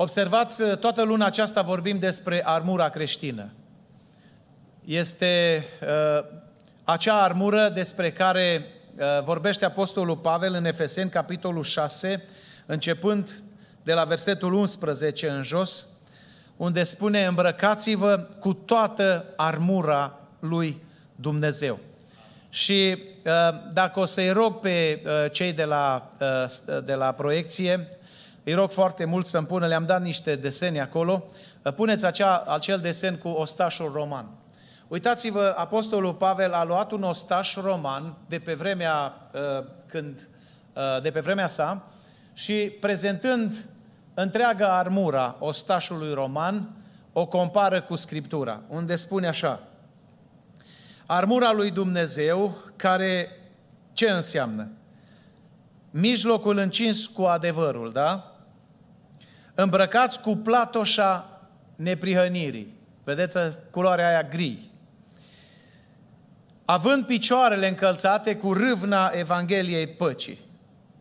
Observați, ă, toată luna aceasta vorbim despre armura creștină. Este uh, acea armură despre care uh, vorbește Apostolul Pavel în Efeseni, capitolul 6, începând de la versetul 11 în jos, unde spune îmbrăcați-vă cu toată armura lui Dumnezeu. Și dacă o să-i rog pe cei de la, de la proiecție îi rog foarte mult să-mi pună, le-am dat niște desene acolo. Puneți acea, acel desen cu ostașul roman. Uitați-vă, Apostolul Pavel a luat un ostaș roman de pe vremea, uh, când, uh, de pe vremea sa și prezentând întreaga armura ostașului roman, o compară cu Scriptura, unde spune așa, Armura lui Dumnezeu, care ce înseamnă? mijlocul încins cu adevărul, da? Îmbrăcați cu platoșa neprihănirii. Vedeți culoarea aia gri. Având picioarele încălțate cu râvna Evangheliei păcii.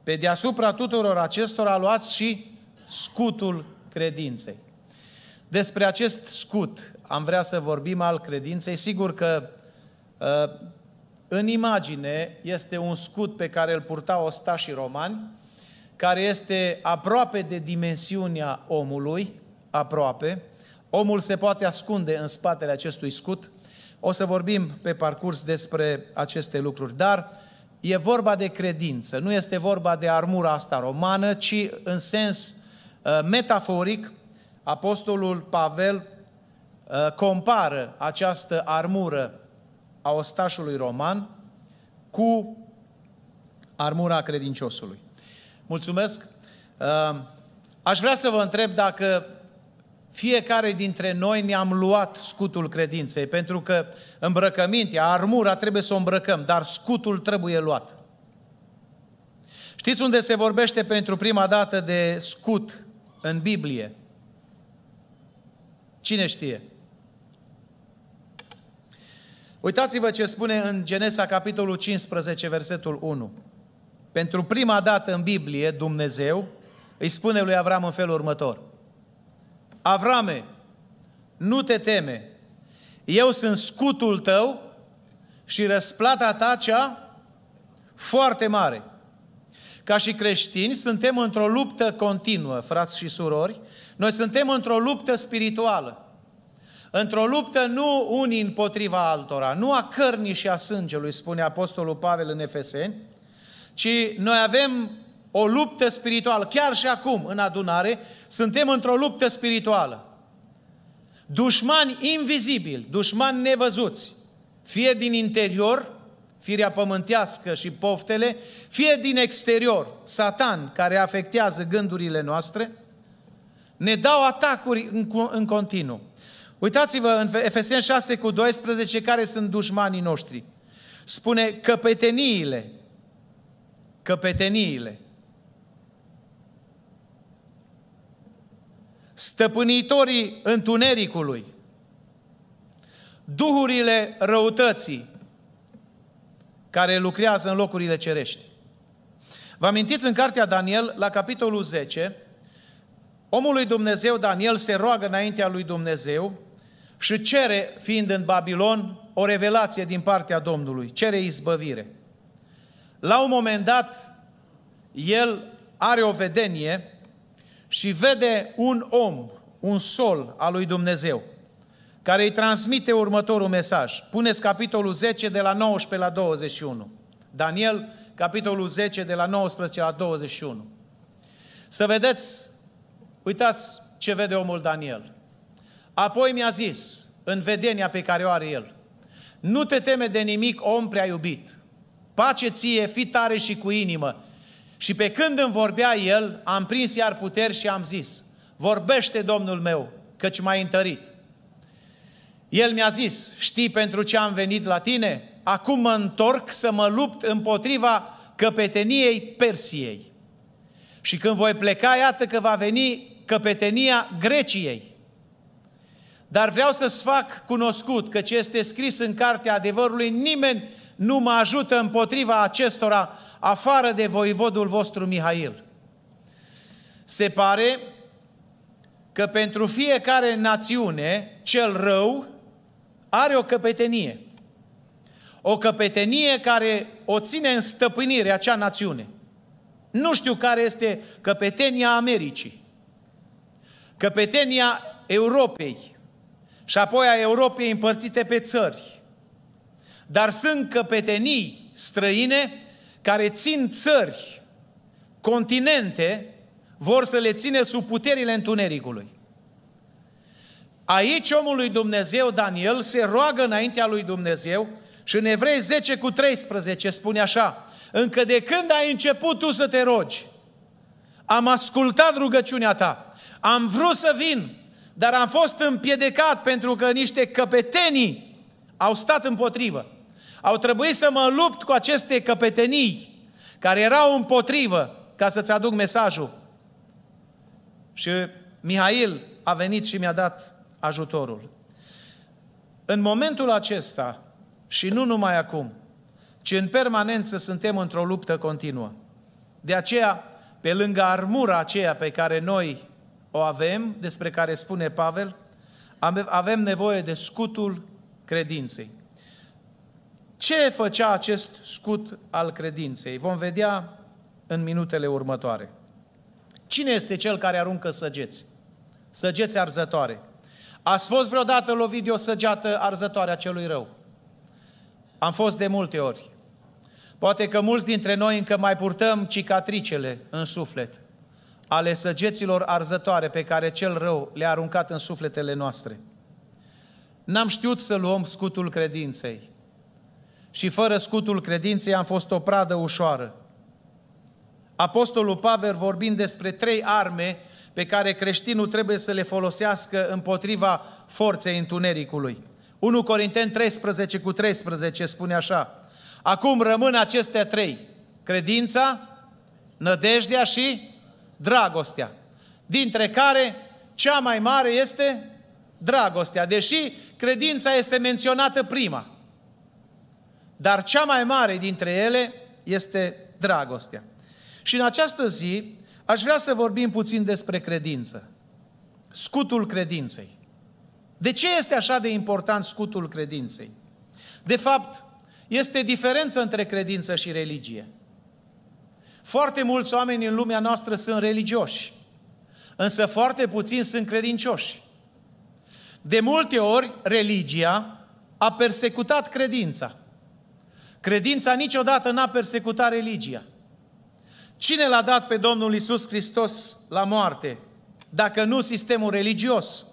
Pe deasupra tuturor acestora luați și scutul credinței. Despre acest scut am vrea să vorbim al credinței. Sigur că ă, în imagine este un scut pe care îl purtau ostașii romani, care este aproape de dimensiunea omului, aproape. Omul se poate ascunde în spatele acestui scut. O să vorbim pe parcurs despre aceste lucruri, dar e vorba de credință, nu este vorba de armura asta romană, ci în sens uh, metaforic, Apostolul Pavel uh, compară această armură a ostașului roman cu armura credinciosului. Mulțumesc! Uh, aș vrea să vă întreb dacă fiecare dintre noi ne-am luat scutul credinței, pentru că îmbrăcămintea, armura trebuie să o îmbrăcăm, dar scutul trebuie luat. Știți unde se vorbește pentru prima dată de scut în Biblie? Cine știe? Uitați-vă ce spune în Genesa, capitolul 15, versetul 1. Pentru prima dată în Biblie, Dumnezeu îi spune lui Avram în felul următor. Avrame, nu te teme, eu sunt scutul tău și răsplata ta cea foarte mare. Ca și creștini, suntem într-o luptă continuă, frați și surori. Noi suntem într-o luptă spirituală. Într-o luptă nu unii împotriva altora, nu a cărnii și a sângelui, spune Apostolul Pavel în Efeseni, ci noi avem o luptă spirituală. Chiar și acum, în adunare, suntem într-o luptă spirituală. Dușmani invizibili, dușmani nevăzuți, fie din interior, firea pământească și poftele, fie din exterior, satan care afectează gândurile noastre, ne dau atacuri în, în continuu. Uitați-vă în Efeseni 6 cu 12 care sunt dușmanii noștri. Spune căpeteniile, căpeteniile, stăpânitorii întunericului, duhurile răutății care lucrează în locurile cerești. Vă amintiți în cartea Daniel, la capitolul 10, omul lui Dumnezeu Daniel se roagă înaintea lui Dumnezeu și cere, fiind în Babilon, o revelație din partea Domnului, cere izbăvire. La un moment dat, el are o vedenie și vede un om, un sol al lui Dumnezeu, care îi transmite următorul mesaj. Puneți capitolul 10 de la 19 la 21. Daniel, capitolul 10 de la 19 la 21. Să vedeți, uitați ce vede omul Daniel. Apoi mi-a zis, în vedenia pe care o are el, nu te teme de nimic, om prea iubit. Pace ție, fi tare și cu inimă. Și pe când îmi vorbea el, am prins iar puteri și am zis, vorbește Domnul meu, căci m-ai întărit. El mi-a zis, știi pentru ce am venit la tine? Acum mă întorc să mă lupt împotriva căpeteniei Persiei. Și când voi pleca, iată că va veni căpetenia Greciei. Dar vreau să-ți fac cunoscut că ce este scris în cartea adevărului, nimeni nu mă ajută împotriva acestora, afară de voivodul vostru Mihail. Se pare că pentru fiecare națiune, cel rău are o căpetenie. O căpetenie care o ține în stăpânire acea națiune. Nu știu care este căpetenia Americii, căpetenia Europei, și apoi a Europei împărțite pe țări. Dar sunt căpetenii străine care țin țări, continente, vor să le ține sub puterile întunericului. Aici omul lui Dumnezeu, Daniel, se roagă înaintea lui Dumnezeu și în Evrei 10 cu 13 spune așa, încă de când ai început tu să te rogi, am ascultat rugăciunea ta, am vrut să vin, dar am fost împiedicat pentru că niște căpetenii au stat împotrivă. Au trebuit să mă lupt cu aceste căpetenii care erau împotrivă ca să-ți aduc mesajul. Și Mihail a venit și mi-a dat ajutorul. În momentul acesta, și nu numai acum, ci în permanență suntem într-o luptă continuă. De aceea, pe lângă armura aceea pe care noi o avem, despre care spune Pavel, avem nevoie de scutul credinței. Ce făcea acest scut al credinței? Vom vedea în minutele următoare. Cine este cel care aruncă săgeți? Săgeți arzătoare. Ați fost vreodată lovit de o săgeată arzătoare a celui rău? Am fost de multe ori. Poate că mulți dintre noi încă mai purtăm cicatricele în suflet ale săgeților arzătoare pe care cel rău le-a aruncat în sufletele noastre. N-am știut să luăm scutul credinței și fără scutul credinței am fost o pradă ușoară. Apostolul Pavel vorbind despre trei arme pe care creștinul trebuie să le folosească împotriva forței întunericului. 1 Corinteni 13 cu 13 spune așa, Acum rămân acestea trei, credința, nădejdea și dragostea, dintre care cea mai mare este dragostea, deși credința este menționată prima. Dar cea mai mare dintre ele este dragostea. Și în această zi aș vrea să vorbim puțin despre credință. Scutul credinței. De ce este așa de important scutul credinței? De fapt, este diferență între credință și religie. Foarte mulți oameni în lumea noastră sunt religioși, însă foarte puțini sunt credincioși. De multe ori, religia a persecutat credința. Credința niciodată n-a persecutat religia. Cine l-a dat pe Domnul Isus Hristos la moarte? Dacă nu sistemul religios.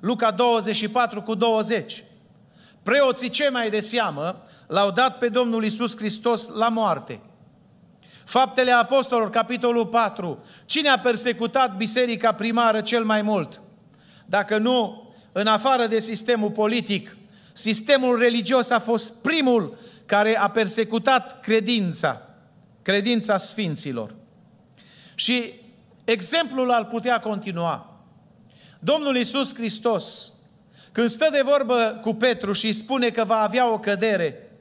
Luca 24 cu 20. Preoții ce mai de seamă l-au dat pe Domnul Isus Hristos la moarte – Faptele Apostolilor, capitolul 4. Cine a persecutat biserica primară cel mai mult? Dacă nu, în afară de sistemul politic, sistemul religios a fost primul care a persecutat credința, credința sfinților. Și exemplul ar putea continua. Domnul Iisus Hristos, când stă de vorbă cu Petru și spune că va avea o cădere,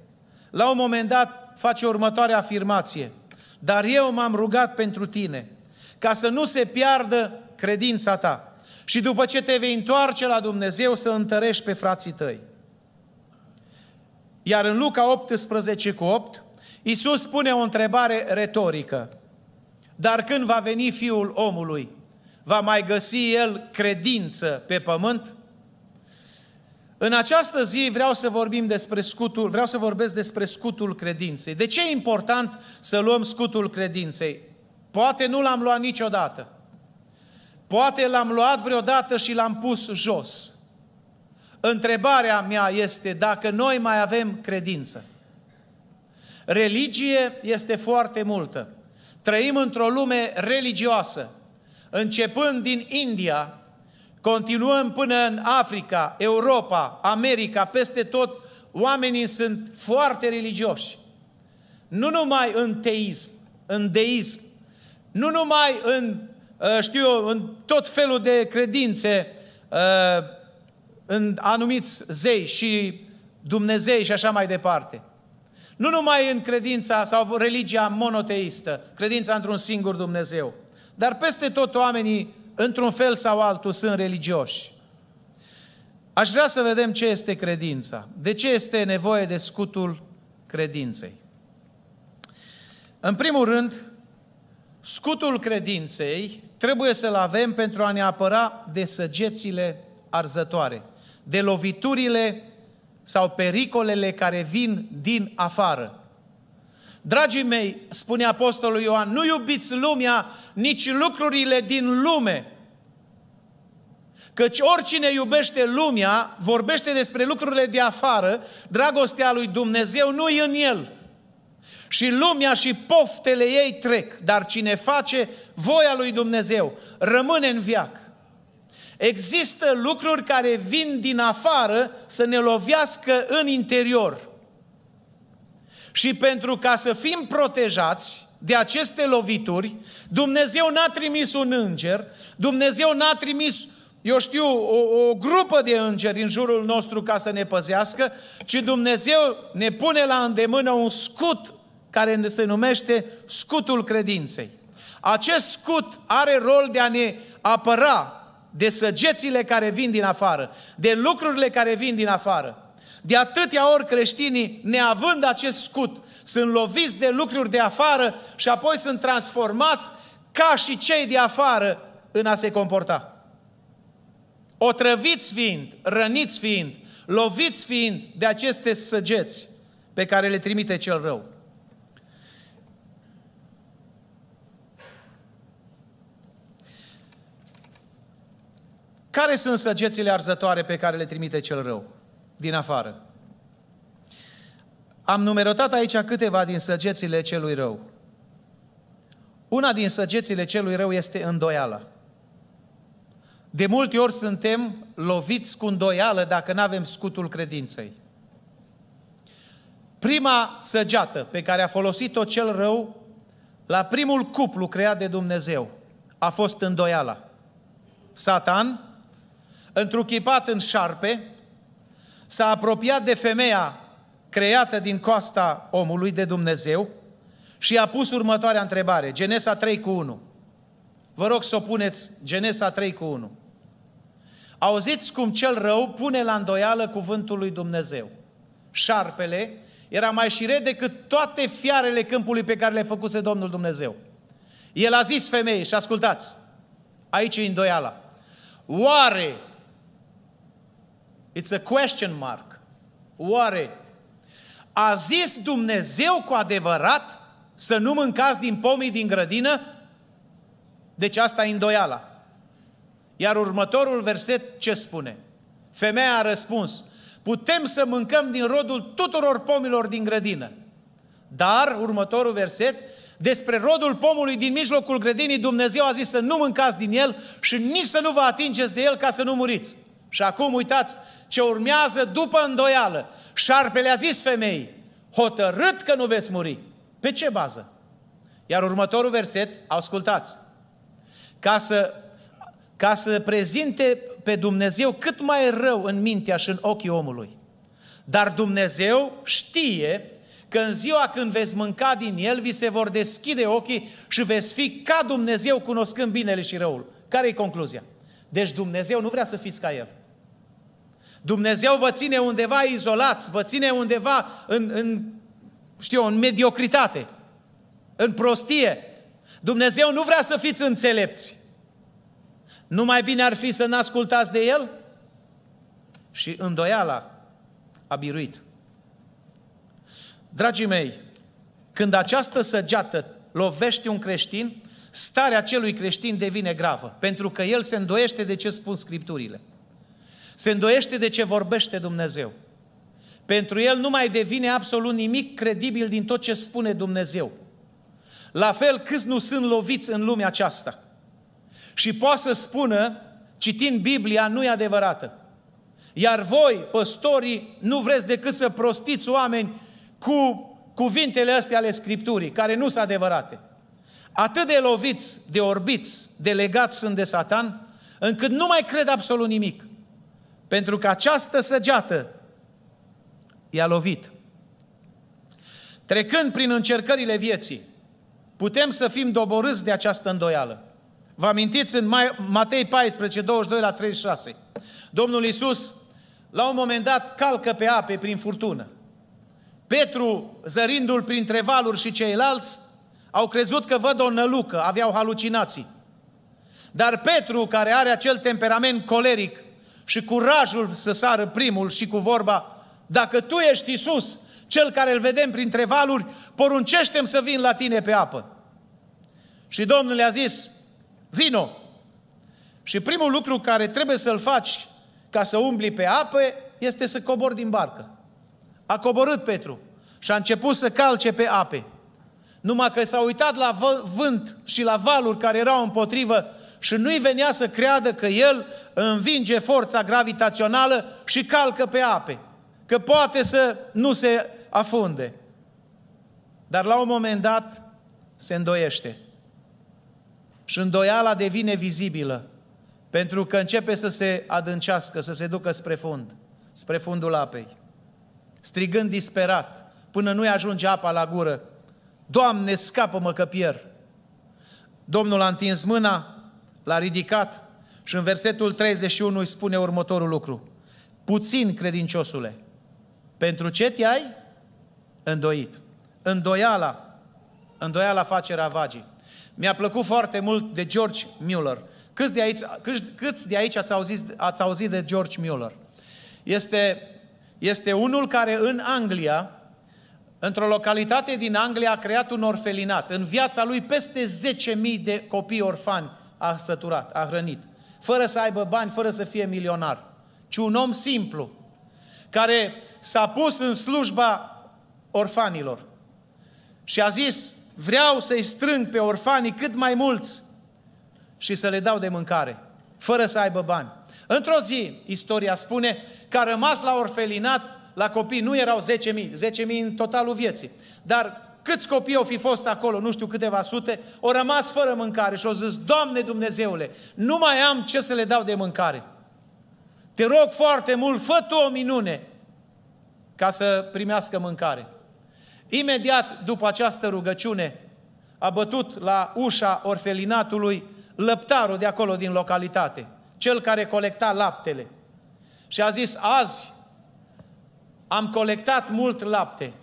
la un moment dat face următoarea afirmație – dar eu m-am rugat pentru tine, ca să nu se piardă credința ta. Și după ce te vei întoarce la Dumnezeu, să întărești pe frații tăi. Iar în Luca 18 cu 8, Iisus spune o întrebare retorică. Dar când va veni Fiul omului, va mai găsi El credință pe pământ? În această zi vreau să vorbim despre scutul, vreau să vorbesc despre scutul credinței. De ce e important să luăm scutul credinței? Poate nu l-am luat niciodată. Poate l-am luat vreodată și l-am pus jos. Întrebarea mea este dacă noi mai avem credință. Religie este foarte multă. Trăim într-o lume religioasă. Începând din India, Continuăm până în Africa, Europa, America, peste tot, oamenii sunt foarte religioși. Nu numai în teism, în deism, nu numai în, ă, știu eu, în tot felul de credințe, ă, în anumiți zei și Dumnezei și așa mai departe. Nu numai în credința sau religia monoteistă, credința într-un singur Dumnezeu, dar peste tot oamenii într-un fel sau altul, sunt religioși. Aș vrea să vedem ce este credința. De ce este nevoie de scutul credinței? În primul rând, scutul credinței trebuie să-l avem pentru a ne apăra de săgețile arzătoare, de loviturile sau pericolele care vin din afară. Dragii mei, spune Apostolul Ioan, nu iubiți lumea, nici lucrurile din lume. Căci oricine iubește lumea, vorbește despre lucrurile de afară, dragostea lui Dumnezeu nu e în el. Și lumea și poftele ei trec, dar cine face voia lui Dumnezeu rămâne în viac. Există lucruri care vin din afară să ne lovească în interior. Și pentru ca să fim protejați de aceste lovituri, Dumnezeu n-a trimis un înger, Dumnezeu n-a trimis, eu știu, o, o grupă de îngeri în jurul nostru ca să ne păzească, ci Dumnezeu ne pune la îndemână un scut care se numește scutul credinței. Acest scut are rol de a ne apăra de săgețile care vin din afară, de lucrurile care vin din afară. De atâtea ori creștinii, neavând acest scut, sunt loviți de lucruri de afară și apoi sunt transformați ca și cei de afară în a se comporta. Otrăviți fiind, răniți fiind, loviți fiind de aceste săgeți pe care le trimite cel rău. Care sunt săgețile arzătoare pe care le trimite cel rău? din afară. Am numerotat aici câteva din săgețile celui rău. Una din săgețile celui rău este îndoiala. De multe ori suntem loviți cu îndoială dacă nu avem scutul credinței. Prima săgeată pe care a folosit-o cel rău la primul cuplu creat de Dumnezeu a fost îndoiala. Satan, întruchipat în șarpe, s-a apropiat de femeia creată din coasta omului de Dumnezeu și a pus următoarea întrebare, Genesa 3 cu 1. Vă rog să o puneți, Genesa 3 cu 1. Auziți cum cel rău pune la îndoială cuvântul lui Dumnezeu. Șarpele era mai șire decât toate fiarele câmpului pe care le făcuse Domnul Dumnezeu. El a zis femeii, și ascultați, aici e îndoiala. Oare It's a question mark. Oare a zis Dumnezeu cu adevărat să nu mâncați din pomii din grădină? Deci asta e îndoiala. Iar următorul verset ce spune? Femeia a răspuns, putem să mâncăm din rodul tuturor pomilor din grădină. Dar, următorul verset, despre rodul pomului din mijlocul grădinii, Dumnezeu a zis să nu mâncați din el și nici să nu vă atingeți de el ca să nu muriți. Și acum uitați ce urmează după îndoială. Șarpele a zis femeii, hotărât că nu veți muri. Pe ce bază? Iar următorul verset, ascultați, ca să, ca să prezinte pe Dumnezeu cât mai rău în mintea și în ochii omului. Dar Dumnezeu știe că în ziua când veți mânca din el, vi se vor deschide ochii și veți fi ca Dumnezeu cunoscând binele și răul. Care e concluzia? Deci Dumnezeu nu vrea să fiți ca El. Dumnezeu vă ține undeva izolați, vă ține undeva în, în știu în mediocritate, în prostie. Dumnezeu nu vrea să fiți înțelepți. Nu mai bine ar fi să n-ascultați de El? Și îndoiala a biruit. Dragii mei, când această săgeată lovește un creștin, starea acelui creștin devine gravă, pentru că el se îndoiește de ce spun Scripturile. Se îndoiește de ce vorbește Dumnezeu. Pentru el nu mai devine absolut nimic credibil din tot ce spune Dumnezeu. La fel câți nu sunt loviți în lumea aceasta. Și poate să spună, citind Biblia, nu e adevărată. Iar voi, păstorii, nu vreți decât să prostiți oameni cu cuvintele astea ale Scripturii, care nu sunt adevărate. Atât de loviți, de orbiți, de legați sunt de satan, încât nu mai cred absolut nimic pentru că această săgeată i-a lovit. Trecând prin încercările vieții, putem să fim doborâți de această îndoială. Vă amintiți în Matei 14, 22 la 36. Domnul Iisus, la un moment dat, calcă pe ape prin furtună. Petru, zărindu-l printre valuri și ceilalți, au crezut că văd o nălucă, aveau halucinații. Dar Petru, care are acel temperament coleric, și curajul să sară primul și cu vorba, dacă tu ești Isus, cel care îl vedem printre valuri, poruncește-mi să vin la tine pe apă. Și Domnul le-a zis, vino! Și primul lucru care trebuie să-l faci ca să umbli pe apă este să cobori din barcă. A coborât Petru și a început să calce pe ape. Numai că s-a uitat la vânt și la valuri care erau împotrivă și nu-i venea să creadă că el învinge forța gravitațională și calcă pe ape, că poate să nu se afunde. Dar la un moment dat se îndoiește. Și îndoiala devine vizibilă, pentru că începe să se adâncească, să se ducă spre fund, spre fundul apei, strigând disperat, până nu-i ajunge apa la gură. Doamne, scapă-mă că pierd! Domnul a întins mâna, l-a ridicat și în versetul 31 îi spune următorul lucru. Puțin credinciosule, pentru ce te-ai îndoit? Îndoiala, îndoiala face ravagii. Mi-a plăcut foarte mult de George Mueller. Câți de aici, câți, câți de aici ați, auzit, ați auzit de George Mueller? Este, este unul care în Anglia, într-o localitate din Anglia, a creat un orfelinat. În viața lui peste 10.000 de copii orfani a săturat, a hrănit. Fără să aibă bani, fără să fie milionar. Ci un om simplu, care s-a pus în slujba orfanilor. Și a zis, vreau să-i strâng pe orfanii cât mai mulți și să le dau de mâncare, fără să aibă bani. Într-o zi, istoria spune că a rămas la orfelinat, la copii nu erau 10.000, 10.000 în totalul vieții, dar Câți copii au fi fost acolo, nu știu câteva sute, au rămas fără mâncare și au zis, Doamne Dumnezeule, nu mai am ce să le dau de mâncare. Te rog foarte mult, fă tu o minune ca să primească mâncare. Imediat după această rugăciune a bătut la ușa orfelinatului lăptarul de acolo din localitate, cel care colecta laptele. Și a zis, azi am colectat mult lapte,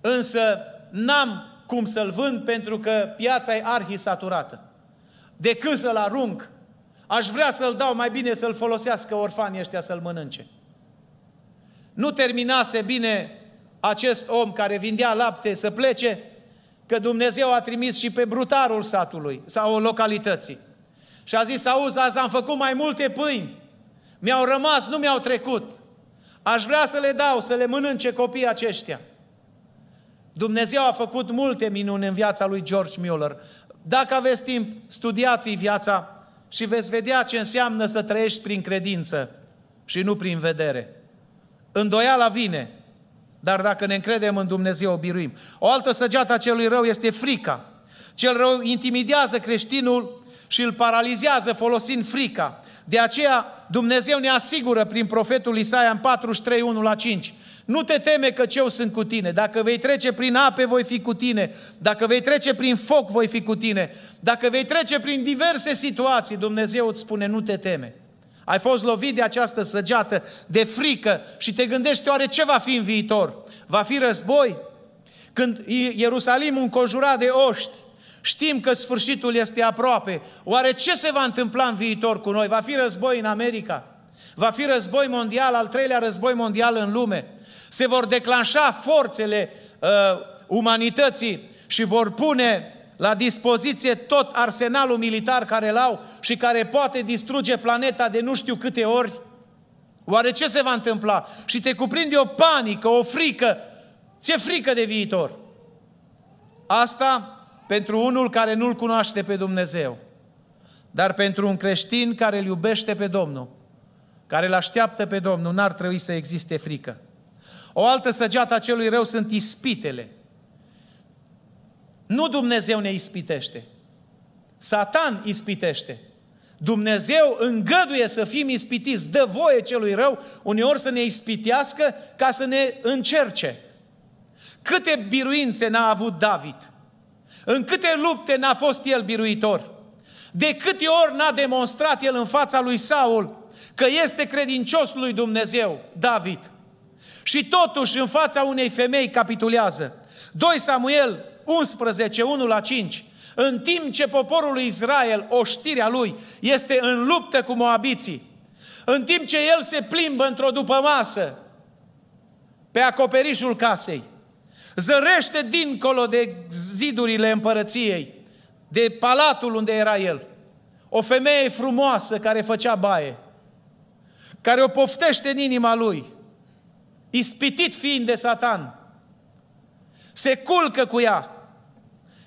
însă n-am cum să-l vând pentru că piața e arhisaturată. Decât să-l arunc, aș vrea să-l dau mai bine să-l folosească orfanii ăștia să-l mănânce. Nu terminase bine acest om care vindea lapte să plece, că Dumnezeu a trimis și pe brutarul satului sau localității. Și a zis, auzi, azi am făcut mai multe pâini, mi-au rămas, nu mi-au trecut. Aș vrea să le dau, să le mănânce copiii aceștia. Dumnezeu a făcut multe minuni în viața lui George Mueller. Dacă aveți timp, studiați viața și veți vedea ce înseamnă să trăiești prin credință și nu prin vedere. Îndoiala vine, dar dacă ne încredem în Dumnezeu, o biruim. O altă săgeată a celui rău este frica. Cel rău intimidează creștinul și îl paralizează folosind frica. De aceea Dumnezeu ne asigură prin profetul Isaia în 43, 1 la 5. Nu te teme că eu sunt cu tine. Dacă vei trece prin ape, voi fi cu tine. Dacă vei trece prin foc, voi fi cu tine. Dacă vei trece prin diverse situații, Dumnezeu îți spune, nu te teme. Ai fost lovit de această săgeată, de frică și te gândești oare ce va fi în viitor? Va fi război? Când Ierusalimul înconjurat de oști, Știm că sfârșitul este aproape. Oare ce se va întâmpla în viitor cu noi? Va fi război în America? Va fi război mondial, al treilea război mondial în lume? se vor declanșa forțele uh, umanității și vor pune la dispoziție tot arsenalul militar care îl au și care poate distruge planeta de nu știu câte ori? Oare ce se va întâmpla? Și te cuprinde o panică, o frică. Ce frică de viitor? Asta pentru unul care nu-L cunoaște pe Dumnezeu. Dar pentru un creștin care îl iubește pe Domnul, care îl așteaptă pe Domnul, n-ar trebui să existe frică. O altă săgeată a celui rău sunt ispitele. Nu Dumnezeu ne ispitește. Satan ispitește. Dumnezeu îngăduie să fim ispitiți, dă voie celui rău uneori să ne ispitească ca să ne încerce. Câte biruințe n-a avut David? În câte lupte n-a fost el biruitor? De câte ori n-a demonstrat el în fața lui Saul că este credincios lui Dumnezeu, David? Și totuși, în fața unei femei capitulează. 2 Samuel 11, 1 la 5. În timp ce poporul lui Israel, oștirea lui, este în luptă cu moabiții, în timp ce el se plimbă într-o dupămasă pe acoperișul casei, zărește dincolo de zidurile împărăției, de palatul unde era el, o femeie frumoasă care făcea baie, care o poftește în inima lui – ispitit fiind de Satan, se culcă cu ea.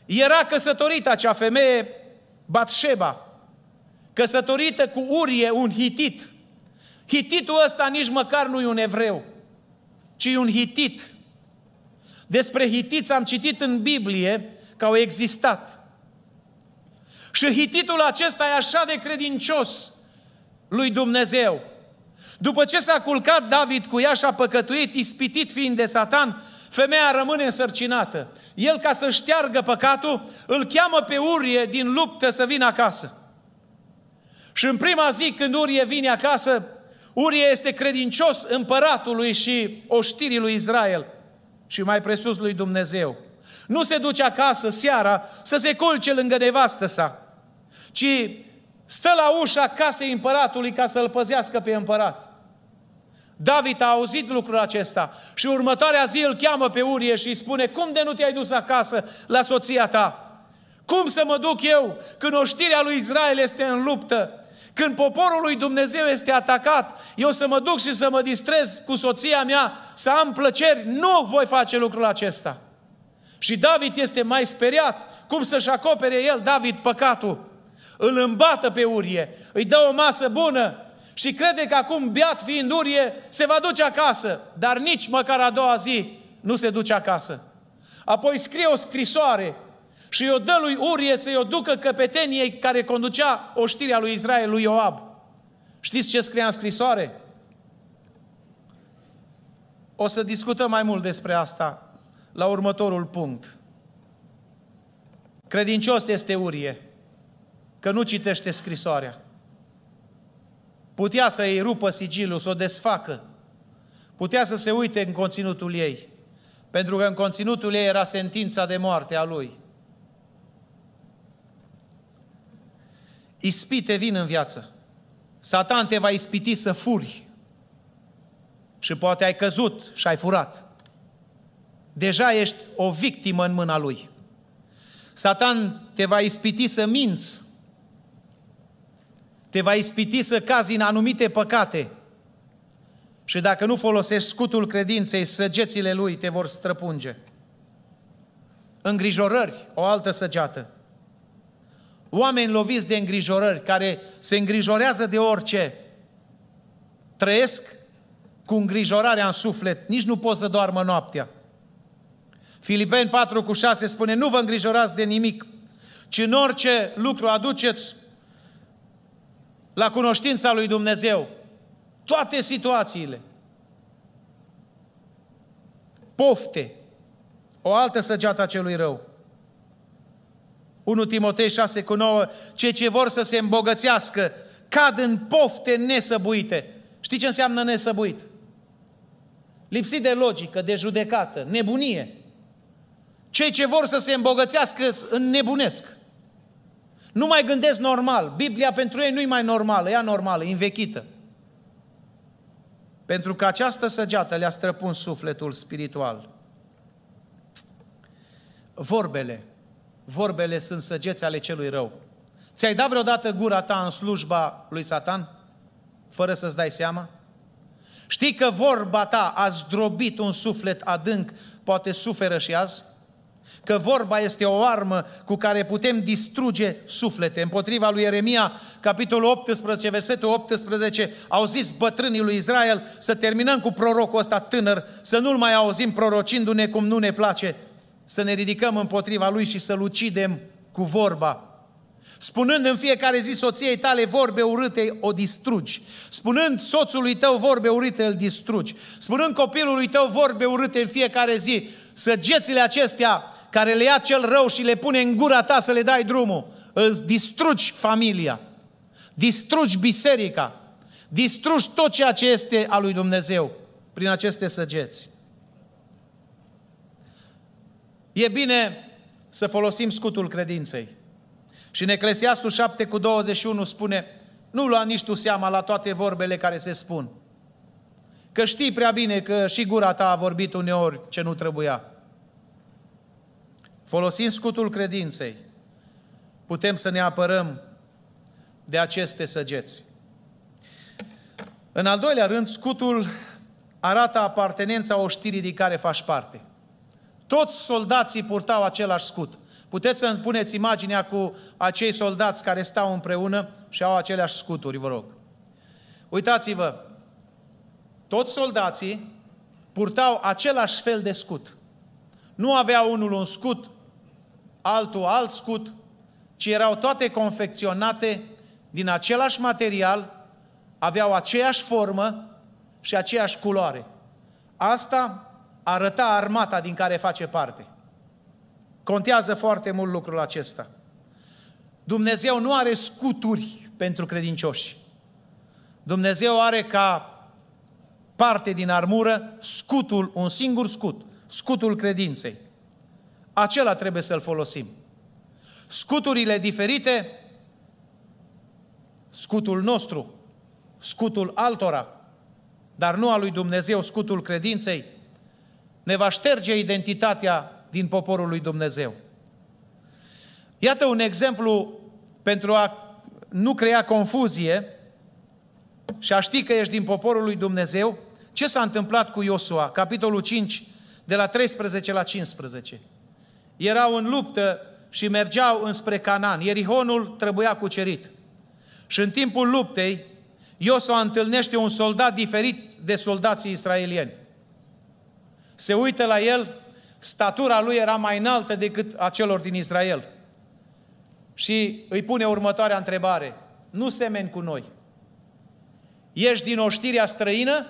Era căsătorită acea femeie, Batșeba, căsătorită cu Urie, un hitit. Hititul ăsta nici măcar nu e un evreu, ci un hitit. Despre hitiți am citit în Biblie că au existat. Și hititul acesta e așa de credincios lui Dumnezeu, după ce s-a culcat David cu ea și a păcătuit, ispitit fiind de satan, femeia rămâne însărcinată. El, ca să șteargă păcatul, îl cheamă pe Urie din luptă să vină acasă. Și în prima zi, când Urie vine acasă, Urie este credincios împăratului și oștirii lui Israel și mai presus lui Dumnezeu. Nu se duce acasă seara să se culce lângă nevastă sa, ci stă la ușa casei împăratului ca să-l păzească pe împărat. David a auzit lucrul acesta și următoarea zi îl cheamă pe Urie și îi spune, cum de nu te-ai dus acasă la soția ta? Cum să mă duc eu când oștirea lui Israel este în luptă? Când poporul lui Dumnezeu este atacat, eu să mă duc și să mă distrez cu soția mea, să am plăceri, nu voi face lucrul acesta. Și David este mai speriat. Cum să-și acopere el, David, păcatul? Îl îmbată pe Urie, îi dă o masă bună, și crede că acum, beat fiind urie, se va duce acasă, dar nici măcar a doua zi nu se duce acasă. Apoi scrie o scrisoare și o dă lui Urie să-i o ducă căpeteniei care conducea oștirea lui Israel, lui Ioab. Știți ce scria în scrisoare? O să discutăm mai mult despre asta la următorul punct. Credincios este Urie, că nu citește scrisoarea. Putea să îi rupă sigilul, să o desfacă. Putea să se uite în conținutul ei. Pentru că în conținutul ei era sentința de moarte a lui. Ispite vin în viață. Satan te va ispiti să furi. Și poate ai căzut și ai furat. Deja ești o victimă în mâna lui. Satan te va ispiti să minți te va ispiti să cazi în anumite păcate. Și dacă nu folosești scutul credinței, săgețile lui te vor străpunge. Îngrijorări, o altă săgeată. Oameni loviți de îngrijorări, care se îngrijorează de orice, trăiesc cu îngrijorarea în suflet, nici nu pot să doarmă noaptea. Filipeni 4 cu 6 spune, nu vă îngrijorați de nimic, ci în orice lucru aduceți la cunoștința lui Dumnezeu. Toate situațiile. Pofte. O altă săgeată a celui rău. 1 Timotei 6 cu 9, cei ce vor să se îmbogățească cad în pofte nesăbuite. Știi ce înseamnă nesăbuit? Lipsit de logică, de judecată, nebunie. Cei ce vor să se îmbogățească nebunesc. Nu mai gândesc normal. Biblia pentru ei nu-i mai normală, ea normală, învechită. Pentru că această săgeată le-a străpun sufletul spiritual. Vorbele. Vorbele sunt săgeți ale celui rău. Ți-ai dat vreodată gura ta în slujba lui Satan? Fără să-ți dai seama? Știi că vorba ta a zdrobit un suflet adânc, poate suferă și azi? că vorba este o armă cu care putem distruge suflete. Împotriva lui Ieremia, capitolul 18, versetul 18, au zis bătrânii lui Israel să terminăm cu prorocul ăsta tânăr, să nu-l mai auzim prorocindu-ne cum nu ne place, să ne ridicăm împotriva lui și să-l ucidem cu vorba. Spunând în fiecare zi soției tale vorbe urâte, o distrugi. Spunând soțului tău vorbe urâte, îl distrugi. Spunând copilului tău vorbe urâte în fiecare zi, săgețile acestea care le ia cel rău și le pune în gura ta să le dai drumul. Îți distrugi familia, distrugi biserica, distrugi tot ceea ce este a lui Dumnezeu prin aceste săgeți. E bine să folosim scutul credinței. Și în Eclesiastul 7 cu 21 spune, nu lua nici tu seama la toate vorbele care se spun. Că știi prea bine că și gura ta a vorbit uneori ce nu trebuia. Folosind scutul credinței, putem să ne apărăm de aceste săgeți. În al doilea rând, scutul arată apartenența oștirii din care faci parte. Toți soldații purtau același scut. Puteți să îmi puneți imaginea cu acei soldați care stau împreună și au aceleași scuturi, vă rog. Uitați-vă, toți soldații purtau același fel de scut. Nu avea unul un scut altul alt scut, ci erau toate confecționate din același material, aveau aceeași formă și aceeași culoare. Asta arăta armata din care face parte. Contează foarte mult lucrul acesta. Dumnezeu nu are scuturi pentru credincioși. Dumnezeu are ca parte din armură scutul, un singur scut, scutul credinței acela trebuie să-l folosim. Scuturile diferite, scutul nostru, scutul altora, dar nu al lui Dumnezeu, scutul credinței, ne va șterge identitatea din poporul lui Dumnezeu. Iată un exemplu pentru a nu crea confuzie și a ști că ești din poporul lui Dumnezeu, ce s-a întâmplat cu Iosua, capitolul 5, de la 13 la 15 erau în luptă și mergeau înspre Canaan. Ierihonul trebuia cucerit. Și în timpul luptei, Iosua întâlnește un soldat diferit de soldații israelieni. Se uită la el, statura lui era mai înaltă decât a celor din Israel. Și îi pune următoarea întrebare. Nu semeni cu noi. Ești din oștirea străină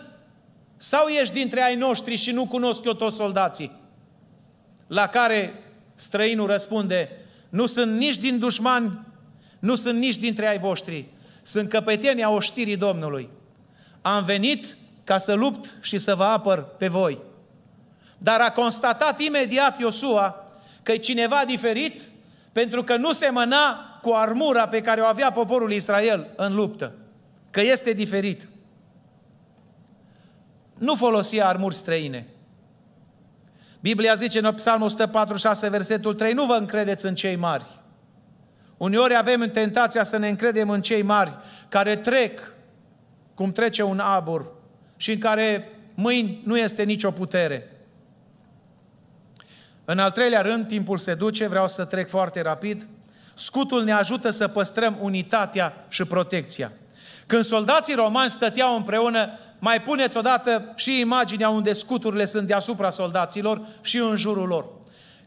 sau ești dintre ai noștri și nu cunosc eu toți soldații? La care Străinul răspunde, nu sunt nici din dușmani, nu sunt nici dintre ai voștri, sunt căpetenii a oștirii Domnului. Am venit ca să lupt și să vă apăr pe voi. Dar a constatat imediat Iosua că e cineva diferit pentru că nu se mâna cu armura pe care o avea poporul Israel în luptă. Că este diferit. Nu folosia armuri străine. Biblia zice în Psalmul 146, versetul 3, nu vă încredeți în cei mari. Uneori avem tentația să ne încredem în cei mari care trec cum trece un abur și în care mâini nu este nicio putere. În al treilea rând, timpul se duce, vreau să trec foarte rapid, scutul ne ajută să păstrăm unitatea și protecția. Când soldații romani stăteau împreună, mai puneți odată și imaginea unde scuturile sunt deasupra soldaților și în jurul lor.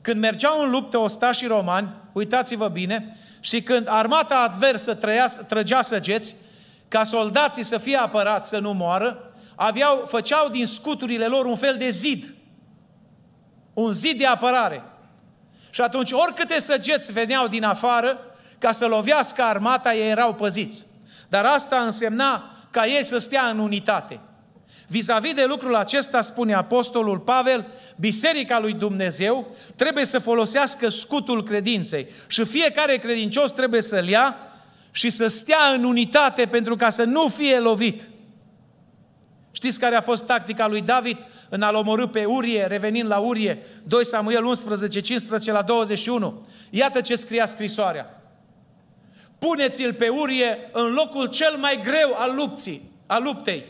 Când mergeau în luptă ostașii romani, uitați-vă bine, și când armata adversă trăia, trăgea săgeți, ca soldații să fie apărați să nu moară, aveau, făceau din scuturile lor un fel de zid. Un zid de apărare. Și atunci, oricâte săgeți veneau din afară, ca să lovească armata, ei erau păziți. Dar asta însemna ca ei să stea în unitate. Vis-a-vis de lucrul acesta, spune Apostolul Pavel, Biserica lui Dumnezeu trebuie să folosească scutul credinței și fiecare credincios trebuie să-l ia și să stea în unitate pentru ca să nu fie lovit. Știți care a fost tactica lui David în a-l omorâ pe Urie, revenind la Urie, 2 Samuel 11, 15 la 21. Iată ce scria scrisoarea puneți-l pe urie în locul cel mai greu al lupții, al luptei.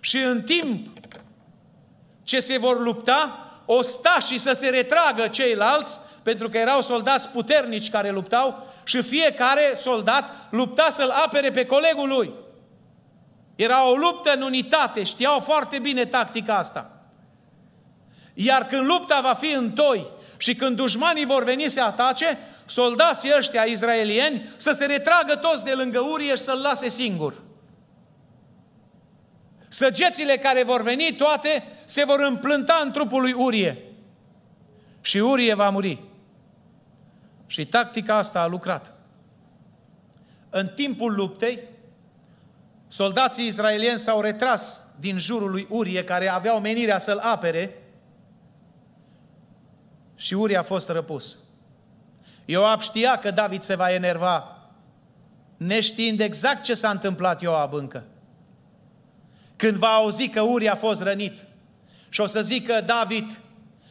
Și în timp ce se vor lupta, și să se retragă ceilalți, pentru că erau soldați puternici care luptau și fiecare soldat lupta să-l apere pe colegul lui. Era o luptă în unitate, știau foarte bine tactica asta. Iar când lupta va fi în toi și când dușmanii vor veni să atace, soldații ăștia izraelieni să se retragă toți de lângă urie și să-l lase singur. Săgețile care vor veni toate se vor împlânta în trupul lui Urie. Și Urie va muri. Și tactica asta a lucrat. În timpul luptei, soldații israelieni s-au retras din jurul lui Urie, care avea omenirea să-l apere, și Uri a fost răpus. Ioab știa că David se va enerva, neștiind exact ce s-a întâmplat Ioab încă. Când va auzi că Uri a fost rănit și o să zică David,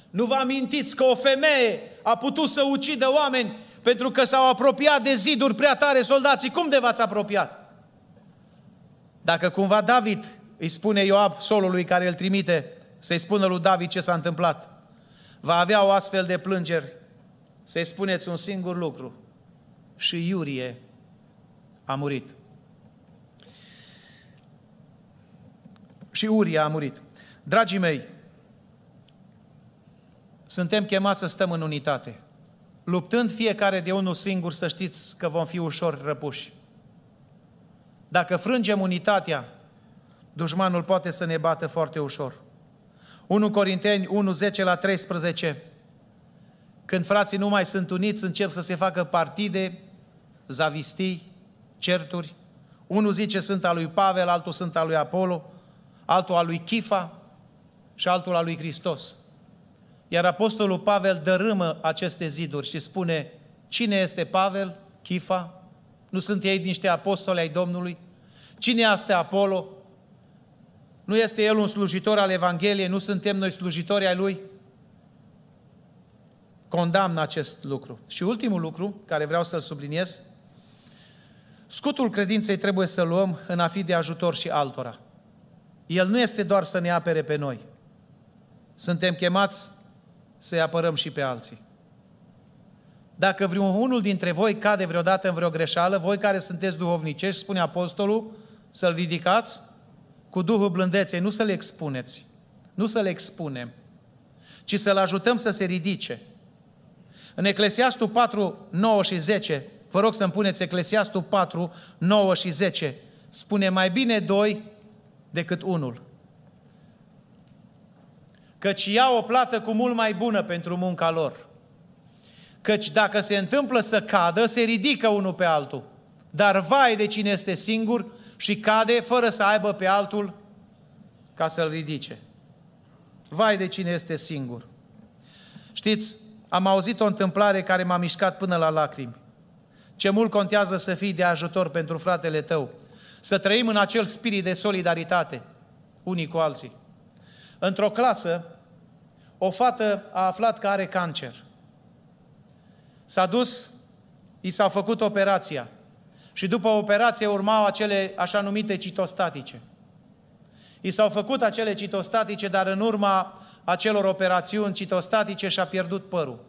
nu vă amintiți că o femeie a putut să ucidă oameni pentru că s-au apropiat de ziduri prea tare soldații. Cum de v-ați apropiat? Dacă cumva David îi spune Ioab solului care îl trimite să-i spună lui David ce s-a întâmplat – va avea o astfel de plângeri, să-i spuneți un singur lucru. Și Iurie a murit. Și Uria a murit. Dragii mei, suntem chemați să stăm în unitate, luptând fiecare de unul singur, să știți că vom fi ușor răpuși. Dacă frângem unitatea, dușmanul poate să ne bată foarte ușor. 1 Corinteni 1, 10 la 13. Când frații nu mai sunt uniți, încep să se facă partide, zavistii, certuri. Unul zice sunt al lui Pavel, altul sunt al lui Apollo, altul al lui Chifa și altul al lui Hristos. Iar Apostolul Pavel dărâmă aceste ziduri și spune, cine este Pavel, Chifa? Nu sunt ei niște apostoli ai Domnului? Cine este Apollo? Nu este El un slujitor al Evangheliei, nu suntem noi slujitori ai Lui? Condamn acest lucru. Și ultimul lucru, care vreau să-l subliniez, scutul credinței trebuie să luăm în a fi de ajutor și altora. El nu este doar să ne apere pe noi. Suntem chemați să-i apărăm și pe alții. Dacă vreunul dintre voi cade vreodată în vreo greșeală, voi care sunteți duhovnicești, spune apostolul, să-l ridicați cu Duhul blândeței, nu să le expuneți, nu să le expunem, ci să-l ajutăm să se ridice. În Eclesiastul 4, 9 și 10, vă rog să-mi puneți Eclesiastul 4, 9 și 10, spune mai bine doi decât unul. Căci ia o plată cu mult mai bună pentru munca lor. Căci dacă se întâmplă să cadă, se ridică unul pe altul. Dar vai de cine este singur și cade fără să aibă pe altul ca să-l ridice. Vai de cine este singur! Știți, am auzit o întâmplare care m-a mișcat până la lacrimi. Ce mult contează să fii de ajutor pentru fratele tău, să trăim în acel spirit de solidaritate, unii cu alții. Într-o clasă, o fată a aflat că are cancer. S-a dus, i s-a făcut operația și după operație urmau acele așa numite citostatice. I s-au făcut acele citostatice, dar în urma acelor operațiuni citostatice și-a pierdut părul.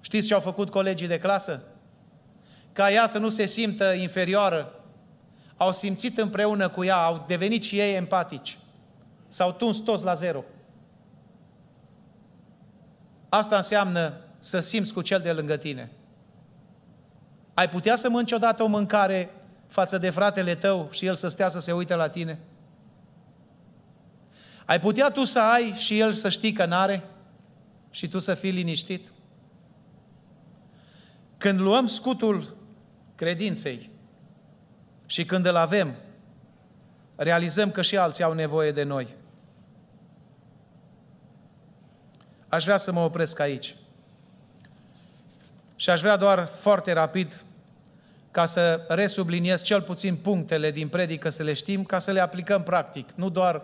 Știți ce au făcut colegii de clasă? Ca ea să nu se simtă inferioară, au simțit împreună cu ea, au devenit și ei empatici. S-au tuns toți la zero. Asta înseamnă să simți cu cel de lângă tine. Ai putea să mânci odată o mâncare față de fratele tău și el să stea să se uite la tine? Ai putea tu să ai și el să știi că n-are și tu să fii liniștit? Când luăm scutul credinței și când îl avem, realizăm că și alții au nevoie de noi. Aș vrea să mă opresc aici. Și aș vrea doar foarte rapid ca să resubliniez cel puțin punctele din predică, să le știm, ca să le aplicăm practic. Nu doar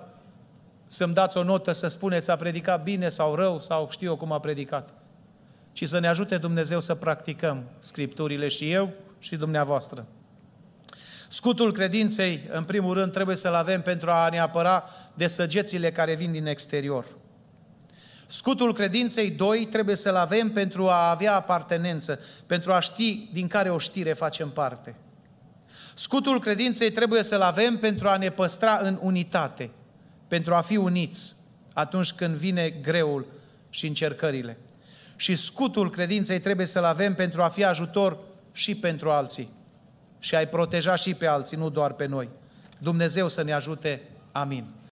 să-mi dați o notă să spuneți a predicat bine sau rău sau știu eu cum a predicat, ci să ne ajute Dumnezeu să practicăm Scripturile și eu și dumneavoastră. Scutul credinței, în primul rând, trebuie să-l avem pentru a ne apăra de săgețile care vin din exterior – Scutul credinței, doi, trebuie să-l avem pentru a avea apartenență, pentru a ști din care o știre facem parte. Scutul credinței trebuie să-l avem pentru a ne păstra în unitate, pentru a fi uniți atunci când vine greul și încercările. Și scutul credinței trebuie să-l avem pentru a fi ajutor și pentru alții. Și ai proteja și pe alții, nu doar pe noi. Dumnezeu să ne ajute. Amin.